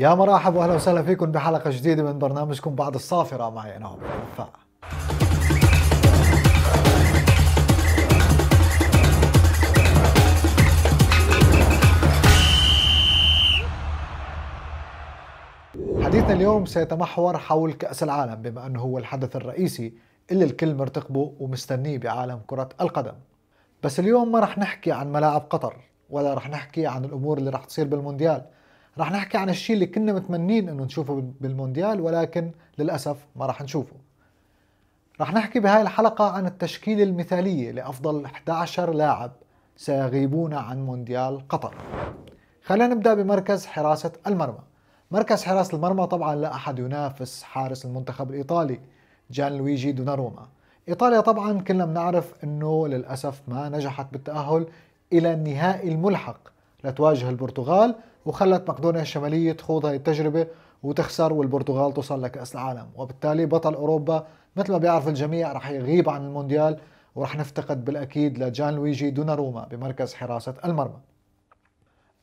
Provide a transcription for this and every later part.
يا مرحبا واهلا وسهلا فيكم بحلقه جديده من برنامجكم بعد الصافره معي انا عمر الوفاء حديثنا اليوم سيتمحور حول كأس العالم بما أنه هو الحدث الرئيسي اللي الكل مرتقبه ومستنيه بعالم كرة القدم بس اليوم ما رح نحكي عن ملاعب قطر ولا رح نحكي عن الأمور اللي رح تصير بالمونديال رح نحكي عن الشيء اللي كنا متمنين انه نشوفه بالمونديال ولكن للاسف ما رح نشوفه رح نحكي بهاي الحلقة عن التشكيلة المثالية لأفضل 11 لاعب سيغيبون عن مونديال قطر خلينا نبدأ بمركز حراسة المرمى مركز حراسة المرمى طبعا لا أحد ينافس حارس المنتخب الإيطالي جان لويجي دوناروما إيطاليا طبعا كلنا بنعرف أنه للأسف ما نجحت بالتأهل إلى النهائي الملحق لتواجه البرتغال وخلت مقدونيا الشمالية تخوض هاي التجربة وتخسر والبرتغال توصل لكأس العالم وبالتالي بطل أوروبا مثل ما بيعرف الجميع رح يغيب عن المونديال ورح نفتقد بالأكيد لجان لويجي دوناروما بمركز حراسة المرمى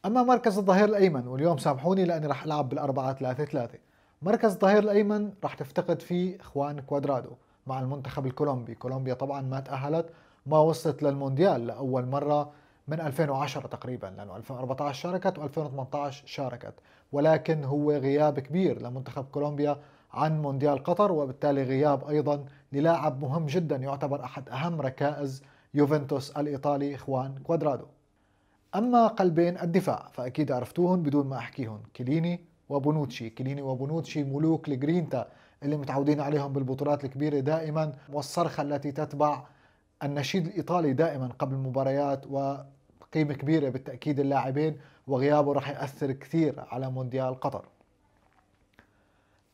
أما مركز الظهير الأيمن واليوم سامحوني لأني رح ألعب بالأربعة ثلاثة ثلاثة مركز الظهير الأيمن رح تفتقد فيه إخوان كوادرادو مع المنتخب الكولومبي كولومبيا طبعا ما تأهلت ما وصلت للمونديال لأول مرة من 2010 تقريبا لانه 2014 شاركت و2018 شاركت ولكن هو غياب كبير لمنتخب كولومبيا عن مونديال قطر وبالتالي غياب ايضا للاعب مهم جدا يعتبر احد اهم ركائز يوفنتوس الايطالي خوان كوادرادو. اما قلبين الدفاع فاكيد عرفتوهم بدون ما احكيهم كيليني وبونوتشي، كيليني وبونوتشي ملوك الجرينتا اللي متعودين عليهم بالبطولات الكبيره دائما والصرخه التي تتبع النشيد الايطالي دائما قبل المباريات قيمة كبيرة بالتأكيد اللاعبين وغيابه راح يأثر كثير على مونديال قطر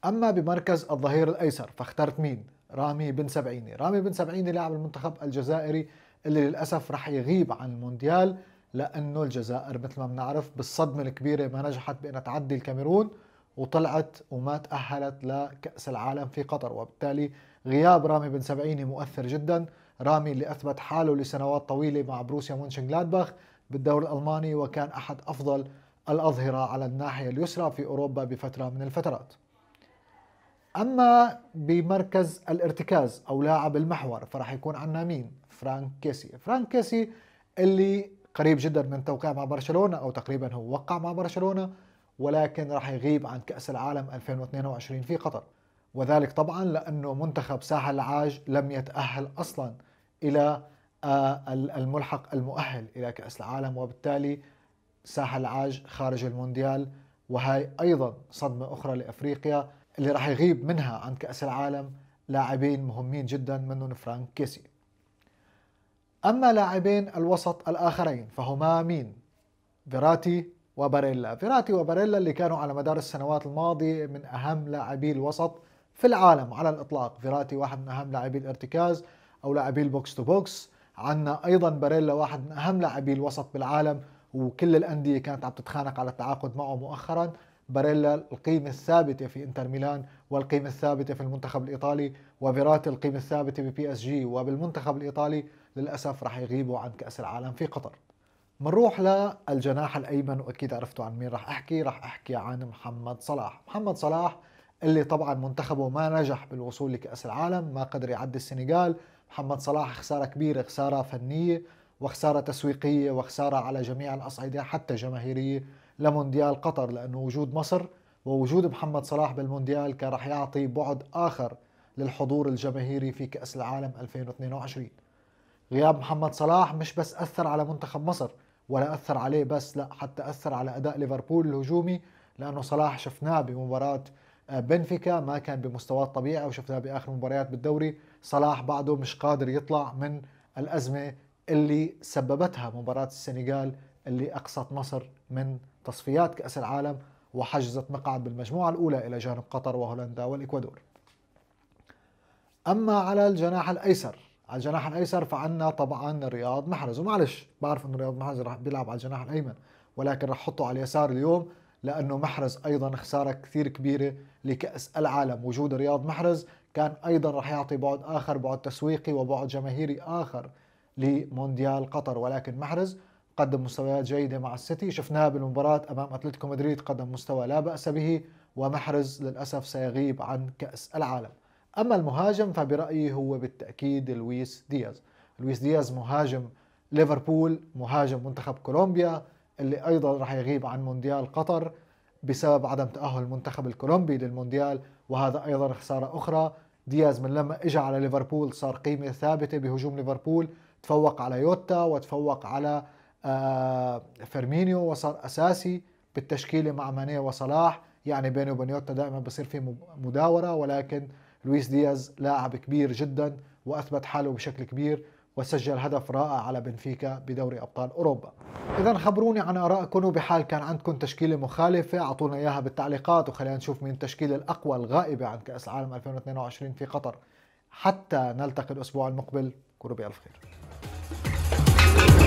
أما بمركز الظهير الأيسر فاخترت مين؟ رامي بن سبعيني رامي بن سبعيني لاعب المنتخب الجزائري اللي للأسف راح يغيب عن المونديال لأنه الجزائر مثل ما بنعرف بالصدمة الكبيرة ما نجحت بأن تعدي الكاميرون وطلعت وما تأهلت لكأس العالم في قطر وبالتالي غياب رامي بن سبعيني مؤثر جدا رامي اللي أثبت حاله لسنوات طويلة مع بروسيا مونشنغلادباخ بالدوري الألماني وكان أحد أفضل الأظهرة على الناحية اليسرى في أوروبا بفترة من الفترات أما بمركز الارتكاز أو لاعب المحور فراح يكون عندنا مين؟ فرانك كيسي فرانك كيسي اللي قريب جدا من توقيع مع برشلونة أو تقريبا هو وقع مع برشلونة ولكن راح يغيب عن كأس العالم 2022 في قطر وذلك طبعا لأنه منتخب ساحل العاج لم يتأهل أصلا إلى آه، الملحق المؤهل إلى كأس العالم وبالتالي ساحه العاج خارج المونديال وهي أيضا صدمة أخرى لأفريقيا اللي راح يغيب منها عن كأس العالم لاعبين مهمين جدا منهم فرانك كيسي أما لاعبين الوسط الآخرين فهما مين؟ فيراتي وباريلا فيراتي وباريلا اللي كانوا على مدار السنوات الماضية من أهم لاعبي الوسط في العالم على الإطلاق فيراتي واحد من أهم لاعبي الارتكاز أو لاعبي البوكس تو بوكس عندنا ايضا باريلا واحد من اهم لاعبي الوسط بالعالم وكل الانديه كانت عم تتخانق على التعاقد معه مؤخرا باريلا القيمة الثابتة في انتر ميلان والقيمة الثابتة في المنتخب الإيطالي وفيراتي القيمة الثابتة ببي اس جي وبالمنتخب الإيطالي للأسف راح يغيبوا عن كأس العالم في قطر بنروح للجناح الأيمن وأكيد عرفتوا عن مين راح أحكي راح أحكي عن محمد صلاح محمد صلاح اللي طبعا منتخبه ما نجح بالوصول لكأس العالم ما قدر يعدي السنغال محمد صلاح خساره كبيره خساره فنيه وخساره تسويقيه وخساره على جميع الاصعده حتى جماهيريه لمونديال قطر لانه وجود مصر ووجود محمد صلاح بالمونديال كان رح يعطي بعد اخر للحضور الجماهيري في كاس العالم 2022 غياب محمد صلاح مش بس اثر على منتخب مصر ولا اثر عليه بس لا حتى اثر على اداء ليفربول الهجومي لانه صلاح شفناه بمباراه آه، بنفيكا ما كان بمستواه الطبيعي وشفناه باخر مباريات بالدوري صلاح بعده مش قادر يطلع من الازمه اللي سببتها مباراه السنغال اللي اقصت مصر من تصفيات كاس العالم وحجزت مقعد بالمجموعه الاولى الى جانب قطر وهولندا والاكوادور. اما على الجناح الايسر، على الجناح الايسر فعندنا طبعا رياض محرز ومعلش بعرف انه رياض محرز راح بيلعب على الجناح الايمن ولكن راح احطه على اليسار اليوم لأنه محرز أيضا خسارة كثير كبيرة لكأس العالم وجود رياض محرز كان أيضا رح يعطي بعد آخر بعد تسويقي وبعد جماهيري آخر لمونديال قطر ولكن محرز قدم مستويات جيدة مع السيتي شفناها بالمباراة أمام أتلتيكو مدريد قدم مستوى لا بأس به ومحرز للأسف سيغيب عن كأس العالم أما المهاجم فبرأيي هو بالتأكيد لويس دياز لويس دياز مهاجم ليفربول مهاجم منتخب كولومبيا اللي ايضا راح يغيب عن مونديال قطر بسبب عدم تأهل المنتخب الكولومبي للمونديال وهذا ايضا خسارة اخرى دياز من لما اجى على ليفربول صار قيمة ثابتة بهجوم ليفربول تفوق على يوتا وتفوق على آه، فيرمينيو وصار اساسي بالتشكيلة مع ماني وصلاح يعني بينه وبين يوتا دائما بصير في مداورة ولكن لويس دياز لاعب كبير جدا واثبت حاله بشكل كبير وسجل هدف رائع على بنفيكا بدوري ابطال اوروبا اذا خبروني عن ارائكم وبحال كان عندكم تشكيله مخالفه اعطونا اياها بالتعليقات وخلينا نشوف مين التشكيله الاقوى الغائبه عن كاس العالم 2022 في قطر حتى نلتقي الاسبوع المقبل كونوا بالف خير